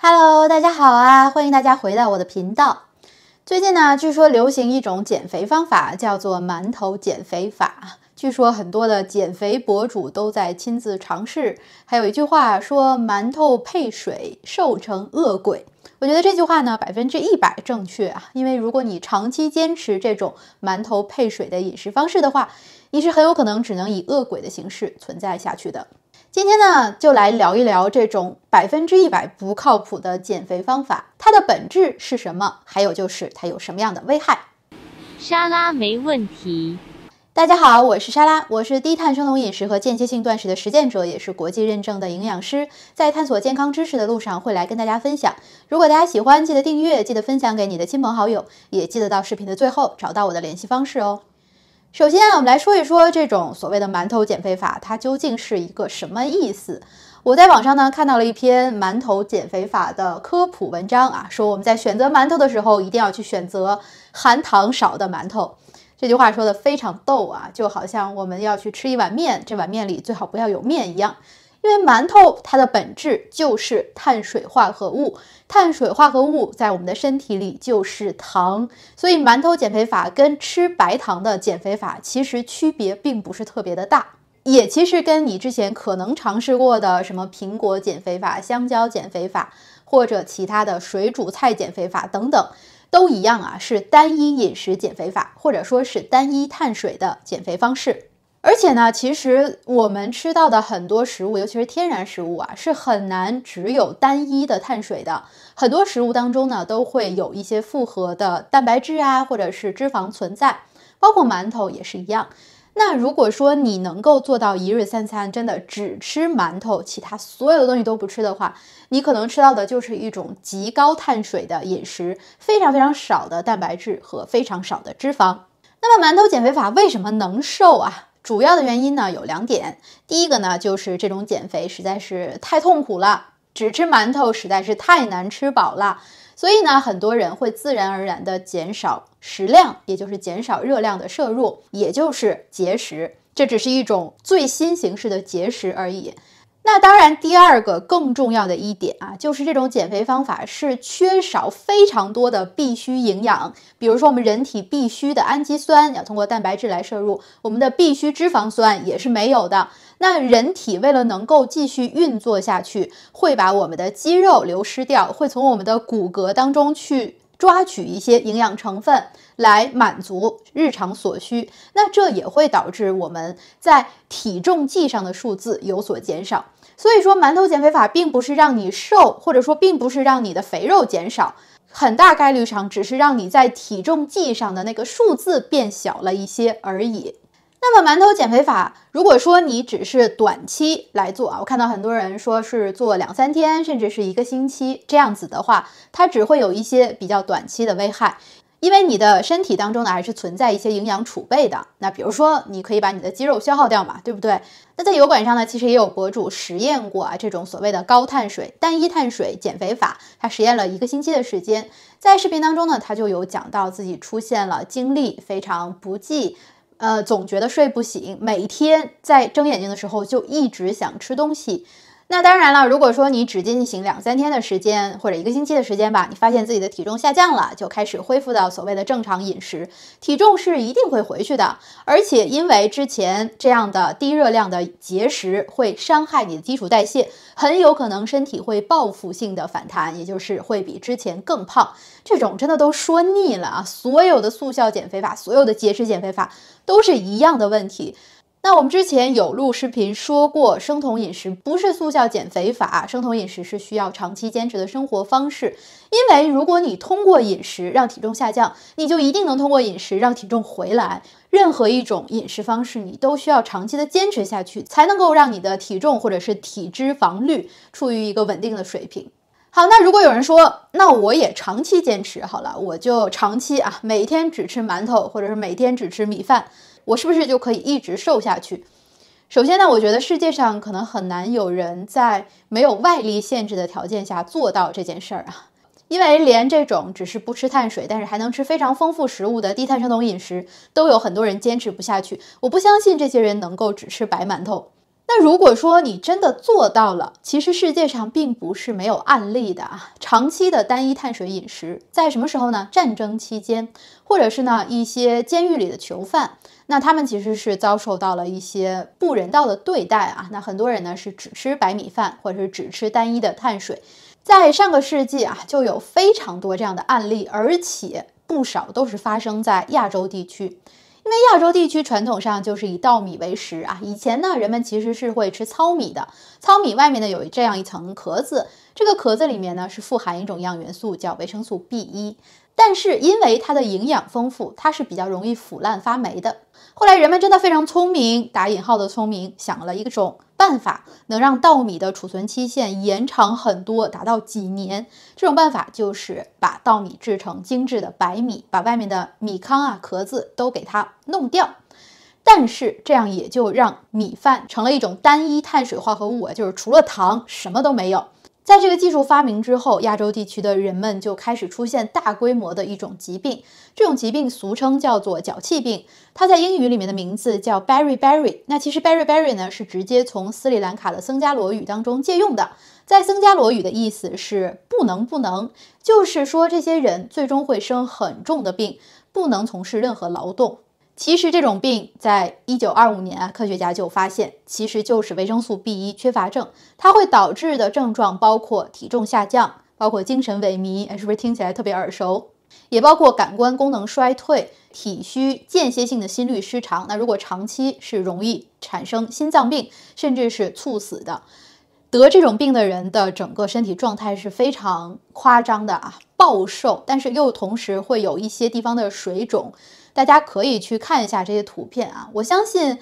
Hello，大家好啊！欢迎大家回到我的频道。最近呢，据说流行一种减肥方法，叫做馒头减肥法。据说很多的减肥博主都在亲自尝试。还有一句话说：“馒头配水，瘦成恶鬼。”我觉得这句话呢，百分之一百正确啊！因为如果你长期坚持这种馒头配水的饮食方式的话，你是很有可能只能以恶鬼的形式存在下去的。今天呢，就来聊一聊这种百分之一百不靠谱的减肥方法，它的本质是什么？还有就是它有什么样的危害？沙拉没问题。大家好，我是沙拉，我是低碳生酮饮食和间歇性断食的实践者，也是国际认证的营养师，在探索健康知识的路上会来跟大家分享。如果大家喜欢，记得订阅，记得分享给你的亲朋好友，也记得到视频的最后找到我的联系方式哦。首先啊，我们来说一说这种所谓的馒头减肥法，它究竟是一个什么意思？我在网上呢看到了一篇馒头减肥法的科普文章啊，说我们在选择馒头的时候，一定要去选择含糖少的馒头。这句话说的非常逗啊，就好像我们要去吃一碗面，这碗面里最好不要有面一样。因为馒头它的本质就是碳水化合物，碳水化合物在我们的身体里就是糖，所以馒头减肥法跟吃白糖的减肥法其实区别并不是特别的大，也其实跟你之前可能尝试过的什么苹果减肥法、香蕉减肥法，或者其他的水煮菜减肥法等等，都一样啊，是单一饮食减肥法，或者说是单一碳水的减肥方式。而且呢，其实我们吃到的很多食物，尤其是天然食物啊，是很难只有单一的碳水的。很多食物当中呢，都会有一些复合的蛋白质啊，或者是脂肪存在。包括馒头也是一样。那如果说你能够做到一日三餐真的只吃馒头，其他所有的东西都不吃的话，你可能吃到的就是一种极高碳水的饮食，非常非常少的蛋白质和非常少的脂肪。那么馒头减肥法为什么能瘦啊？主要的原因呢有两点，第一个呢就是这种减肥实在是太痛苦了，只吃馒头实在是太难吃饱了，所以呢很多人会自然而然的减少食量，也就是减少热量的摄入，也就是节食，这只是一种最新形式的节食而已。那当然，第二个更重要的一点啊，就是这种减肥方法是缺少非常多的必需营养，比如说我们人体必需的氨基酸要通过蛋白质来摄入，我们的必需脂肪酸也是没有的。那人体为了能够继续运作下去，会把我们的肌肉流失掉，会从我们的骨骼当中去。抓取一些营养成分来满足日常所需，那这也会导致我们在体重计上的数字有所减少。所以说，馒头减肥法并不是让你瘦，或者说并不是让你的肥肉减少，很大概率上只是让你在体重计上的那个数字变小了一些而已。那么馒头减肥法，如果说你只是短期来做啊，我看到很多人说是做两三天，甚至是一个星期这样子的话，它只会有一些比较短期的危害，因为你的身体当中呢还是存在一些营养储备的。那比如说，你可以把你的肌肉消耗掉嘛，对不对？那在油管上呢，其实也有博主实验过啊，这种所谓的高碳水、单一碳水减肥法，他实验了一个星期的时间，在视频当中呢，他就有讲到自己出现了精力非常不济。呃，总觉得睡不醒，每天在睁眼睛的时候就一直想吃东西。那当然了，如果说你只进行两三天的时间或者一个星期的时间吧，你发现自己的体重下降了，就开始恢复到所谓的正常饮食，体重是一定会回去的。而且因为之前这样的低热量的节食会伤害你的基础代谢，很有可能身体会报复性的反弹，也就是会比之前更胖。这种真的都说腻了啊！所有的速效减肥法，所有的节食减肥法。都是一样的问题。那我们之前有录视频说过，生酮饮食不是速效减肥法，生酮饮食是需要长期坚持的生活方式。因为如果你通过饮食让体重下降，你就一定能通过饮食让体重回来。任何一种饮食方式，你都需要长期的坚持下去，才能够让你的体重或者是体脂肪率处于一个稳定的水平。好，那如果有人说，那我也长期坚持好了，我就长期啊，每天只吃馒头，或者是每天只吃米饭，我是不是就可以一直瘦下去？首先呢，我觉得世界上可能很难有人在没有外力限制的条件下做到这件事儿啊，因为连这种只是不吃碳水，但是还能吃非常丰富食物的低碳生酮饮食，都有很多人坚持不下去。我不相信这些人能够只吃白馒头。那如果说你真的做到了，其实世界上并不是没有案例的啊。长期的单一碳水饮食在什么时候呢？战争期间，或者是呢一些监狱里的囚犯，那他们其实是遭受到了一些不人道的对待啊。那很多人呢是只吃白米饭，或者是只吃单一的碳水。在上个世纪啊，就有非常多这样的案例，而且不少都是发生在亚洲地区。因为亚洲地区传统上就是以稻米为食啊，以前呢，人们其实是会吃糙米的。糙米外面呢有这样一层壳子，这个壳子里面呢是富含一种营养元素，叫维生素 B 一。但是因为它的营养丰富，它是比较容易腐烂发霉的。后来人们真的非常聪明（打引号的聪明），想了一种。办法能让稻米的储存期限延长很多，达到几年。这种办法就是把稻米制成精致的白米，把外面的米糠啊壳子都给它弄掉。但是这样也就让米饭成了一种单一碳水化合物啊，就是除了糖什么都没有。在这个技术发明之后，亚洲地区的人们就开始出现大规模的一种疾病，这种疾病俗称叫做脚气病，它在英语里面的名字叫 b e r r y b e r r y 那其实 b e r r y b e r r y 呢是直接从斯里兰卡的僧伽罗语当中借用的，在僧伽罗语的意思是不能不能，就是说这些人最终会生很重的病，不能从事任何劳动。其实这种病在一九二五年啊，科学家就发现，其实就是维生素 B 一缺乏症。它会导致的症状包括体重下降，包括精神萎靡，是不是听起来特别耳熟？也包括感官功能衰退、体虚、间歇性的心律失常。那如果长期是容易产生心脏病，甚至是猝死的。得这种病的人的整个身体状态是非常夸张的啊，暴瘦，但是又同时会有一些地方的水肿。大家可以去看一下这些图片啊。我相信，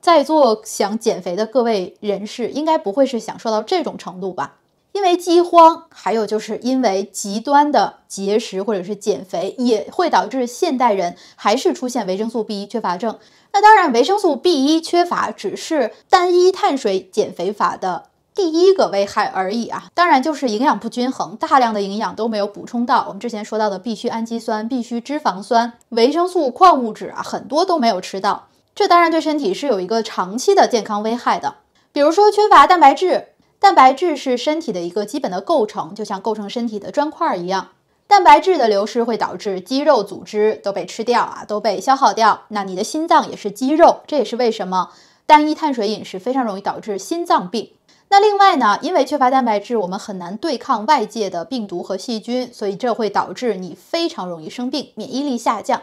在座想减肥的各位人士，应该不会是享受到这种程度吧？因为饥荒，还有就是因为极端的节食或者是减肥，也会导致现代人还是出现维生素 B 一缺乏症。那当然，维生素 B 一缺乏只是单一碳水减肥法的。第一个危害而已啊，当然就是营养不均衡，大量的营养都没有补充到。我们之前说到的必须氨基酸、必须脂肪酸、维生素、矿物质啊，很多都没有吃到。这当然对身体是有一个长期的健康危害的。比如说缺乏蛋白质，蛋白质是身体的一个基本的构成，就像构成身体的砖块一样。蛋白质的流失会导致肌肉组织都被吃掉啊，都被消耗掉。那你的心脏也是肌肉，这也是为什么单一碳水饮食非常容易导致心脏病。那另外呢，因为缺乏蛋白质，我们很难对抗外界的病毒和细菌，所以这会导致你非常容易生病，免疫力下降。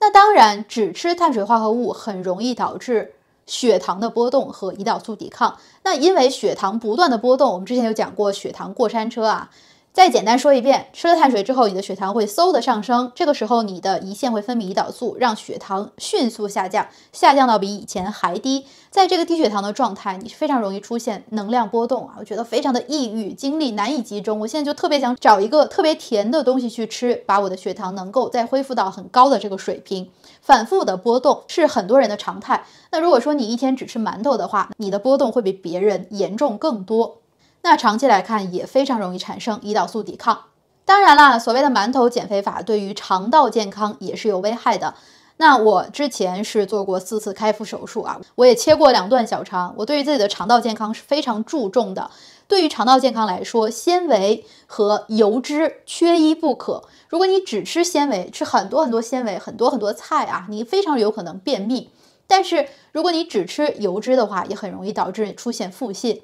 那当然，只吃碳水化合物很容易导致血糖的波动和胰岛素抵抗。那因为血糖不断的波动，我们之前有讲过血糖过山车啊。再简单说一遍，吃了碳水之后，你的血糖会嗖的上升，这个时候你的胰腺会分泌胰岛素，让血糖迅速下降，下降到比以前还低。在这个低血糖的状态，你是非常容易出现能量波动啊，我觉得非常的抑郁，精力难以集中。我现在就特别想找一个特别甜的东西去吃，把我的血糖能够再恢复到很高的这个水平。反复的波动是很多人的常态。那如果说你一天只吃馒头的话，你的波动会比别人严重更多。那长期来看也非常容易产生胰岛素抵抗。当然啦，所谓的馒头减肥法对于肠道健康也是有危害的。那我之前是做过四次开腹手术啊，我也切过两段小肠，我对于自己的肠道健康是非常注重的。对于肠道健康来说，纤维和油脂缺一不可。如果你只吃纤维，吃很多很多纤维，很多很多菜啊，你非常有可能便秘；但是如果你只吃油脂的话，也很容易导致出现腹泻。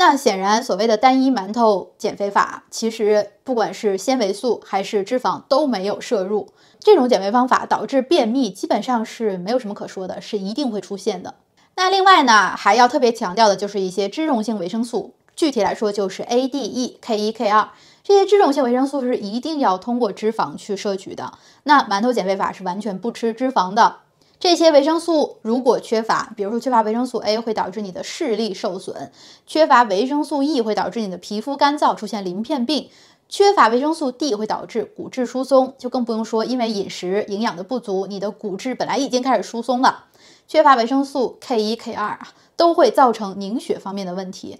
那显然，所谓的单一馒头减肥法，其实不管是纤维素还是脂肪都没有摄入。这种减肥方法导致便秘，基本上是没有什么可说的，是一定会出现的。那另外呢，还要特别强调的就是一些脂溶性维生素，具体来说就是 A、D、E、K1、K2 这些脂溶性维生素是一定要通过脂肪去摄取的。那馒头减肥法是完全不吃脂肪的。这些维生素如果缺乏，比如说缺乏维生素 A 会导致你的视力受损，缺乏维生素 E 会导致你的皮肤干燥出现鳞片病，缺乏维生素 D 会导致骨质疏松，就更不用说因为饮食营养的不足，你的骨质本来已经开始疏松了，缺乏维生素 K 一 K 二都会造成凝血方面的问题。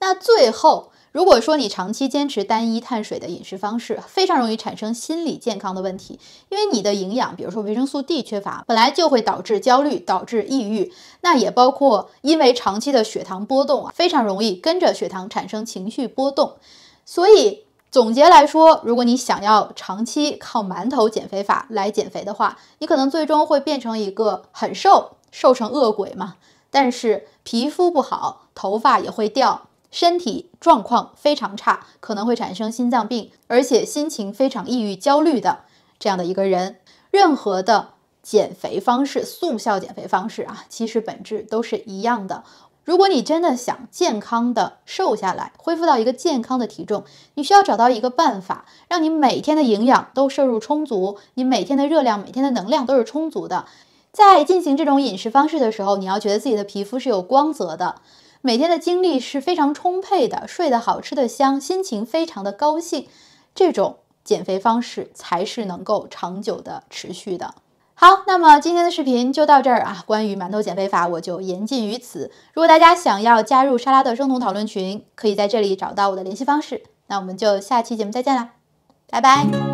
那最后。如果说你长期坚持单一碳水的饮食方式，非常容易产生心理健康的问题，因为你的营养，比如说维生素 D 缺乏，本来就会导致焦虑，导致抑郁。那也包括因为长期的血糖波动啊，非常容易跟着血糖产生情绪波动。所以总结来说，如果你想要长期靠馒头减肥法来减肥的话，你可能最终会变成一个很瘦，瘦成恶鬼嘛，但是皮肤不好，头发也会掉。身体状况非常差，可能会产生心脏病，而且心情非常抑郁、焦虑的这样的一个人，任何的减肥方式、速效减肥方式啊，其实本质都是一样的。如果你真的想健康的瘦下来，恢复到一个健康的体重，你需要找到一个办法，让你每天的营养都摄入充足，你每天的热量、每天的能量都是充足的。在进行这种饮食方式的时候，你要觉得自己的皮肤是有光泽的。每天的精力是非常充沛的，睡得好，吃的香，心情非常的高兴，这种减肥方式才是能够长久的持续的。好，那么今天的视频就到这儿啊，关于馒头减肥法我就言尽于此。如果大家想要加入沙拉的生酮讨论群，可以在这里找到我的联系方式。那我们就下期节目再见啦，拜拜。